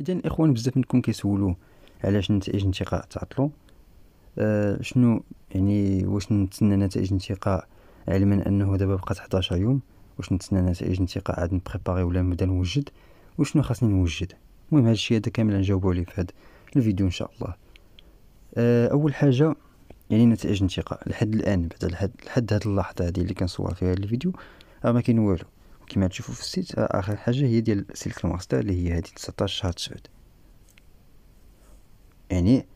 اذا الاخوان بزاف منكم كيسولو علاش نتائج الانتقاء تعطلوا أه شنو يعني واش نتسنى نتائج الانتقاء علما انه دابا بقات 11 يوم واش نتسنى نتائج الانتقاء عاد نبريباري ولا نبدا نوجد وشنو خاصني نوجد المهم هادشي هذا كامل غنجاوبو عليه في هاد الفيديو ان شاء الله أه اول حاجه يعني نتائج الانتقاء لحد الان بعد لحد هاد اللحظه هذه اللي كنصور فيها الفيديو راه ما كاين والو كما تشوفوا في السيت آه، اخر حاجه هي ديال سلك الماستر اللي هي هذه 19 شهر 9 يعني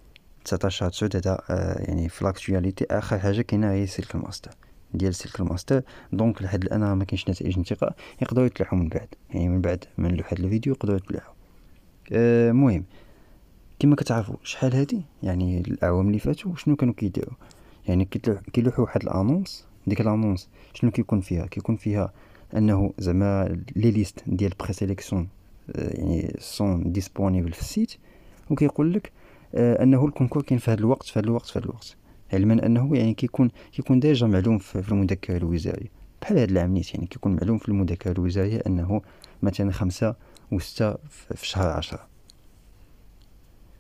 19 شهر 9 هذا آه، يعني في اخر حاجه كاينه هي سلك الماستر ديال سلك الماستر دونك لحد الان ما كاينش نتائج انتقاء يقدروا يتلوحوا من بعد يعني من بعد من لوحه الفيديو يقدروا يتلوحوا آه، المهم أه كما كتعرفوا شحال هادي يعني الاعوام اللي فاتوا شنو كانوا كيديروا يعني كيلوحوا واحد الانونس ديك الانونس شنو كيكون فيها كيكون فيها انه زعما لي ليست ديال سيليكسيون آه، يعني سون ديسپونيبل في السيت وكيقول لك آه، انه الكونكور كاين في هذا الوقت في هذا الوقت في هذا الوقت علما انه يعني كيكون كيكون ديجا معلوم في المذكره الوزاريه بحال هذا العام نيت يعني كيكون معلوم في المذكره الوزاريه انه مثلا خمسة و في شهر عشرة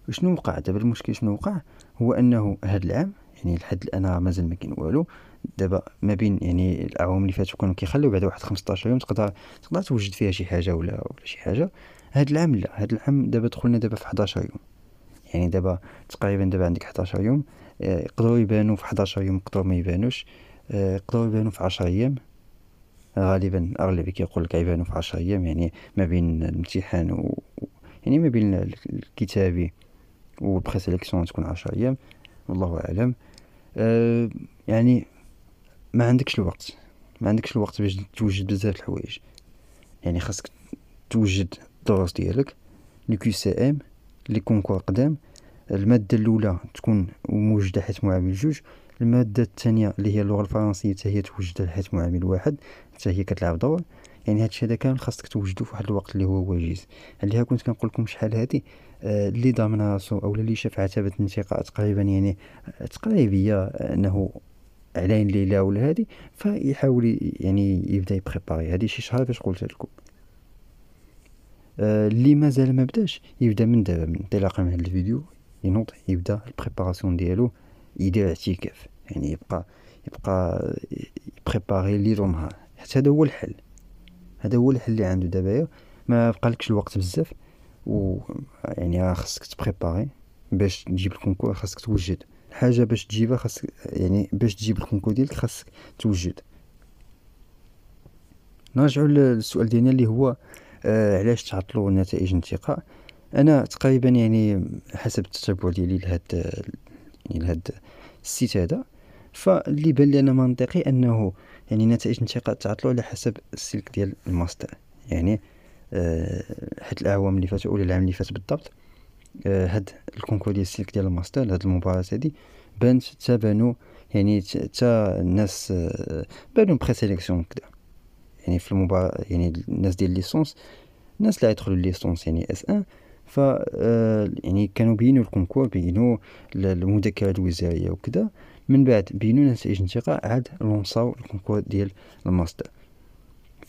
وشنو وقع دابا المشكل شنو وقع هو انه هذا العام يعني لحد الان مازال ما كاين والو دابا ما بين يعني الاعوام اللي فاتوا كانوا كيخليو بعد واحد 15 يوم تقدر تقدر توجد فيها شي حاجه ولا ولا شي حاجه هاد العام لا هاد العام دابا دخلنا دابا في 11 يوم يعني دابا تقريبا دابا عندك 11 يوم آه، يقدروا يبانوا في 11 يوم يقدروا ما يبانوش آه، يقدروا يبانوا في 10 ايام غالبا اغلبيه كيقول لك يبانوا في 10 ايام يعني ما بين الامتحان و يعني ما بين الكتابي سيليكسيون تكون 10 ايام والله اعلم أه يعني ما عندكش الوقت ما عندكش الوقت باش توجد بزاف الحوايج يعني خاصك توجد الدروس ديالك لي كيو سي ام لي كونكور قدام الماده الاولى تكون موجوده حيت معامل جوج الماده الثانيه اللي هي اللغه الفرنسيه حتى هي توجد حيت معامل واحد حتى هي كتلعب دور يعني هادشي هذا كامل خاصك توجدو واحد الوقت اللي هو وجيز عليها كنت كنقول لكم شحال هادي اللي آه، ضامن راسو اولا اللي شاف عتبه الانتقاء تقريبا يعني تقريبيه آه، انه على ليله ولا هذه فيحاول يعني يبدا يبريباري هذه شي شهر باش قلت لكم آه، اللي آه مازال ما بداش يبدا من دابا من انطلاقا من هذا الفيديو ينوض يبدا البريباراسيون ديالو يدير اعتكاف يعني يبقى يبقى آه، يبريباري ليل نهار حتى هذا هو الحل هذا هو الحل اللي عنده دابا ما بقالكش الوقت بزاف و يعني خاصك تبريباري باش تجيب الكونكور خاصك توجد حاجه باش تجيبها خاصك يعني باش تجيب الكونكو ديالك خاصك توجد نرجعوا للسؤال ديالنا اللي هو آه علاش تعطلوا نتائج الانتقاء انا تقريبا يعني حسب التتبع ديالي لهاد يعني لهاد السيت هذا فاللي بان لي انا منطقي انه يعني نتائج الانتقاء تعطلوا على حسب السلك ديال الماستر يعني آه حيت الاعوام اللي فاتوا ولا العام اللي فات بالضبط آه، هاد الكونكور ديال السلك ديال الماستر هاد المباراة هادي بانت تا بانو يعني تا الناس آه، بانو بري سيليكسيون كدا يعني في المباراة يعني الناس ديال ليسونس الناس اللي غيدخلو ليسونس يعني اس ان ف آه، يعني كانوا بينوا الكونكور بينوا المذكرة الوزارية وكذا من بعد بينوا نتائج الانتقاء عاد لونصاو الكونكور ديال الماستر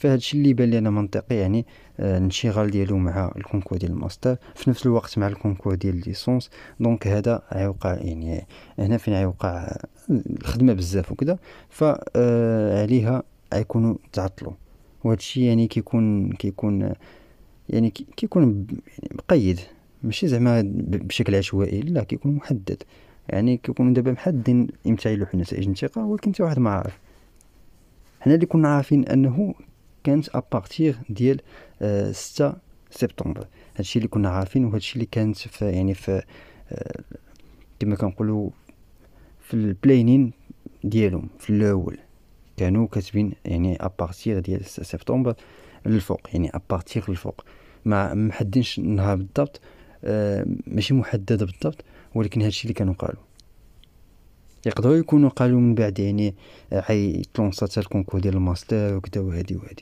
فهاد الشيء اللي بان انا منطقي يعني آه، الانشغال ديالو مع الكونكور ديال الماستر في نفس الوقت مع الكونكور ديال الليسونس دونك هذا عيوقع يعني هنا فين عيوقع آه، الخدمه بزاف وكذا فعليها آه، غيكونوا تعطلوا وهذا الشيء يعني كيكون كيكون يعني كيكون يعني مقيد ماشي زعما بشكل عشوائي لا كيكون محدد يعني كيكونوا دابا محددين امتى يلوحوا نتائج الانتقاء ولكن حتى واحد ما عارف حنا اللي كنا عارفين انه كانت ابارتيغ ديال 6 آه، سبتمبر هادشي اللي كنا عارفين وهادشي اللي كانت في يعني في آه، كما كنقولوا في البلاينين ديالهم في الاول كانوا كاتبين يعني ابارتيغ ديال 6 سبتمبر للفوق يعني ابارتيغ للفوق ما محددينش النهار بالضبط آه، ماشي محدد بالضبط ولكن هادشي اللي كانوا قالوا يقدروا يكونوا قالوا من بعد يعني حيتلونسا حتى الكونكور ديال الماستر وكذا وهذه وهذه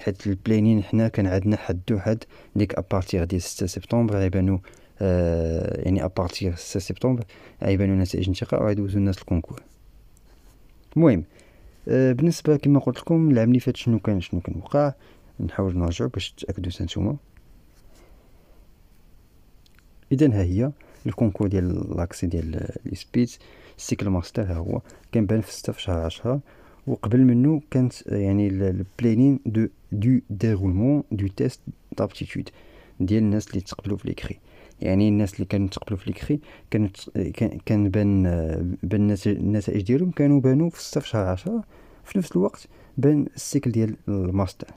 حيت البلانين حنا كان عندنا حد وحد ديك ابارتيغ ديال 6 سبتمبر غيبانو آه يعني ابارتيغ 6 سبتمبر غيبانو نتائج الانتقاء وغيدوزو الناس الكونكور المهم آه بالنسبه كما قلت لكم العام اللي فات شنو كان شنو كان وقع نحاول نرجع باش تاكدوا نتوما اذا ها هي الكونكور ديال لاكسي ديال لي سبيد السيكل ماستر ها هو كان بان في 6 في شهر 10 وقبل منه كانت يعني البلانين دو دو ديرولمون دو تيست دابتيتود ديال الناس اللي تقبلوا في ليكري يعني الناس اللي كانوا تقبلوا في ليكري كانت كان بان بان النتائج ديالهم كانوا بانوا في 6 في شهر 10 في نفس الوقت بان السيكل ديال الماستر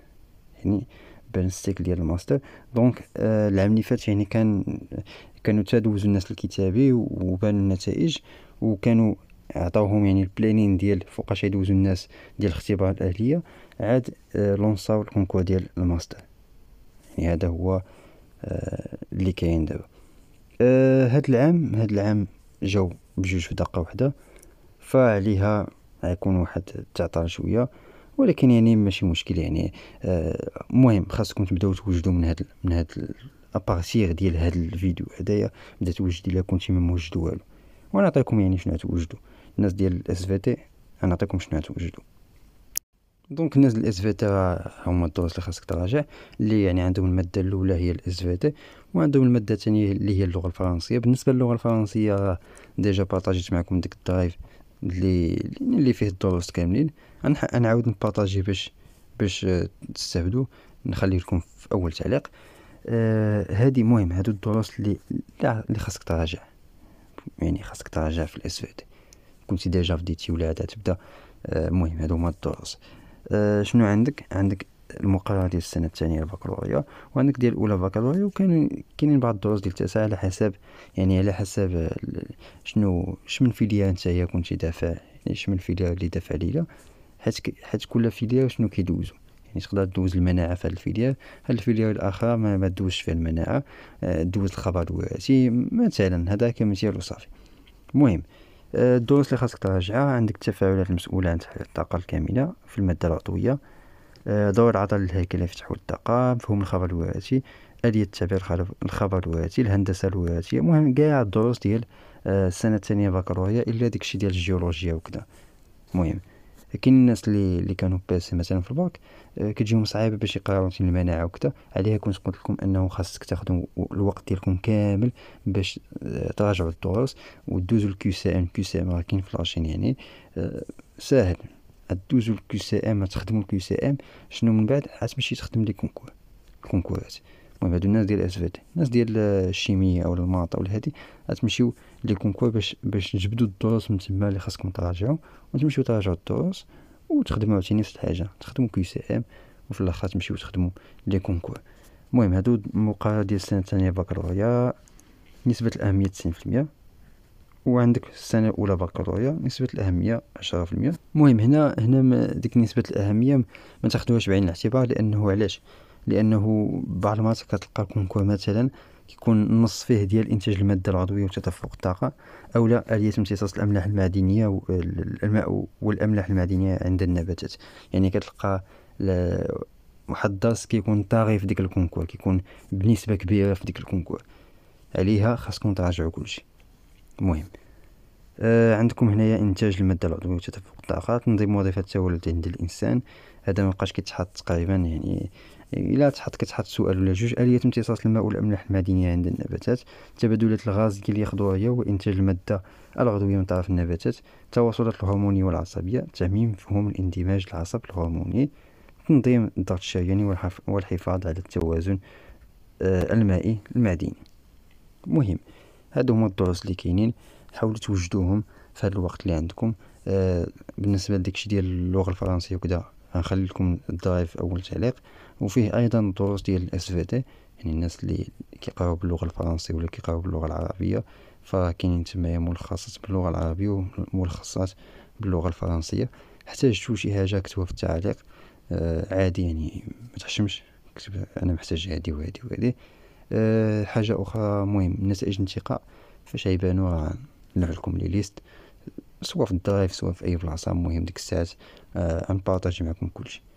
يعني بان السيكل ديال الماستر دونك آه العام اللي فات يعني كان كانوا تدوزوا الناس الكتابي وبان النتائج وكانوا عطاوهم يعني البلانين ديال فوقاش يدوزوا الناس ديال الاختبار الاهليه عاد آه، لونساو الكونكور ديال الماستر يعني هذا هو آه، اللي كاين دابا آه، هاد العام هذا العام جاو بجوج في دقه واحده فعليها غيكون واحد التعطال شويه ولكن يعني ماشي مشكل يعني المهم خاصكم تبداو توجدوا من هاد من هاد ابارتيغ ديال هاد الفيديو هدايا بدا توجد الا كنتي ما موجد والو وانا نعطيكم يعني شنو توجدوا الناس ديال الاس في تي انا نعطيكم شنو توجدوا دونك الناس الاس في تي هما الدروس اللي خاصك تراجع اللي يعني عندهم الماده الاولى هي الاس في تي وعندهم الماده الثانيه اللي هي اللغه الفرنسيه بالنسبه للغه الفرنسيه ديجا بارطاجيت معكم ديك الدرايف اللي اللي فيه الدروس كاملين نعاود نبارطاجي باش باش تستافدوا نخلي لكم في اول تعليق آه، هادي آه مهم هادو الدروس اللي اللي خاصك تراجع يعني خاصك تراجع في الاس في دي كنتي ديجا فديتي ولا عاد تبدا آه مهم هادو هما الدروس آه شنو عندك عندك المقارنه ديال السنه الثانيه البكالوريا وعندك ديال الاولى البكالوريا وكان كاينين بعض الدروس ديال التاسعه على حسب يعني على حسب آه، شنو شمن فيليا نتايا كنتي دافع يعني شمن فيليا اللي دافع ليها حيت حيت كل فيليا شنو كيدوزو يعني تقدر دوز المناعه في هذا الفيليال هذا الفيليال الاخر ما دوزش فيه المناعه آه، دوز الخبر الوراثي مثلا هذاك مثال وصافي المهم آه، الدروس اللي خاصك تراجعها عندك التفاعلات المسؤولة عن تحليل الطاقة الكاملة في المادة العضوية آه، دور العضل الهيكلة في تحويل الطاقة مفهوم الخبر الوراثي آلية تعبير الخبر الوراثي الهندسة الوراثية المهم كاع الدروس ديال السنة الثانية بكالوريا إلا داكشي ديال الجيولوجيا وكذا المهم كاين الناس اللي اللي كانوا باسي مثلا في الباك آه، كتجيهم صعيبه باش يقراو روتين المناعه وكذا عليها كنت قلت لكم انه خاصك تاخذوا الوقت ديالكم كامل باش آه، تراجعوا الدروس ودوزوا الكيو سي ام كيو سي ام راه كاين في لاشين يعني آه، ساهل دوزوا الكيو سي ام تخدموا الكيو سي ام شنو من بعد عاد تخدم لي كونكور الكونكورات المهم هادو الناس ديال اس في تي الناس ديال الشيميه او الماط او هادي غتمشيو لي كوا باش باش نجبدو الدروس من تما اللي خاصكم تراجعو وتمشيو تراجعو الدروس وتخدمو عاوتاني نفس الحاجه تخدمو كيو سي ام وفي الاخر تمشيو تخدمو لي كونكور المهم هادو المقارنه ديال السنه الثانيه بكالوريا نسبه الاهميه 90% وعندك السنه الاولى بكالوريا نسبه الاهميه 10% المهم هنا هنا ديك نسبه الاهميه ما تاخذوهاش بعين الاعتبار لانه علاش لانه بعض المرات كتلقى الكونكور مثلا كيكون النص فيه ديال انتاج الماده العضويه وتدفق الطاقه او لا اليه امتصاص الاملاح المعدنيه والماء والاملاح المعدنيه عند النباتات يعني كتلقى واحد الدرس كيكون طاغي في ديك الكونكور كيكون بنسبه كبيره في ديك الكونكور عليها خاصكم تراجعوا كلشي المهم آه عندكم هنايا انتاج الماده العضويه وتدفق الطاقه تنظيم وظيفه التولد عند الانسان هذا مابقاش كيتحط تقريبا يعني يعني الا تحط كتحط سؤال ولا جوج اليه امتصاص الماء والاملاح المعدنيه عند النباتات تبادلات الغازيه اليخضريه وانتاج الماده العضويه من طرف النباتات التواصلات الهرمونيه والعصبيه تعميم مفهوم الاندماج العصب الهرموني تنظيم الضغط الشرياني والحفاظ على التوازن آه، المائي المعدني مهم هادو هما الدروس اللي كاينين حاولوا توجدوهم في هذا الوقت اللي عندكم آه، بالنسبه لداكشي ديال اللغه الفرنسيه وكذا غنخلي لكم الدرايف اول تعليق وفيه ايضا دروس ديال الاس في دي يعني الناس اللي كيقراو باللغه الفرنسيه ولا كيقراو باللغه العربيه فكاينين تمايا ملخصات باللغه العربيه وملخصات باللغه الفرنسيه احتاجتو شي حاجه كتبوها في التعليق آه عادي يعني ما تحشمش كتب انا محتاج هادي وهادي وهادي آه حاجه اخرى مهم نتائج الانتقاء فاش يبانو راه نلوح لكم لي ليست سواء في الدرايف سواء في اي بلاصه المهم ديك الساعات آه معكم كلشي